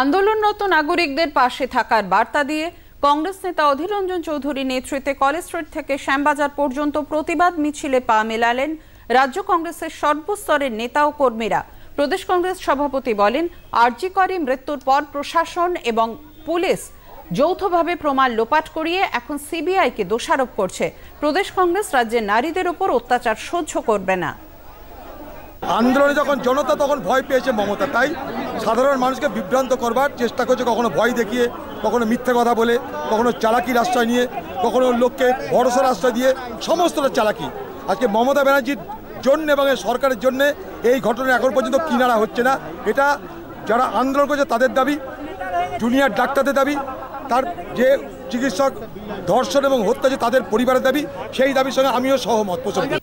আন্দোলনরত নাগরিকদের পাশে থাকার বার্তা দিয়ে কংগ্রেস নেতা অধীর রঞ্জন চৌধুরীর নেতৃত্বে কলেজ স্ট্রিট থেকে শ্যামবাজার পর্যন্ত প্রতিবাদ মিছিলে পা মেলালেন রাজ্য কংগ্রেসের সর্বস্তরের নেতা ও কর্মীরা প্রদেশ কংগ্রেস সভাপতি বলেন আরজি করে মৃত্যুর পর প্রশাসন এবং পুলিশ যৌথভাবে প্রমাণ লোপাট করিয়ে এখন সিবিআইকে দোষারোপ করছে প্রদেশ কংগ্রেস রাজ্যের নারীদের ওপর অত্যাচার সহ্য করবে না আন্দোলনে যখন জনতা তখন ভয় পেয়েছে মমতা তাই সাধারণ মানুষকে বিভ্রান্ত করবার চেষ্টা করছে কখনো ভয় দেখিয়ে কখনো মিথ্যে কথা বলে কখনো চালাকির আশ্রয় নিয়ে কখনো লোককে ভরসার আশ্রয় দিয়ে সমস্তটা চালাকি আজকে মমতা ব্যানার্জির জন্য এবং সরকারের জন্য এই ঘটনা এখন পর্যন্ত কিনারা হচ্ছে না এটা যারা আন্দোলন করছে তাদের দাবি জুনিয়র ডাক্তারদের দাবি তার যে চিকিৎসক ধর্ষণ এবং হত্যা যে তাদের পরিবারের দাবি সেই দাবির সঙ্গে আমিও সহমত পোষণ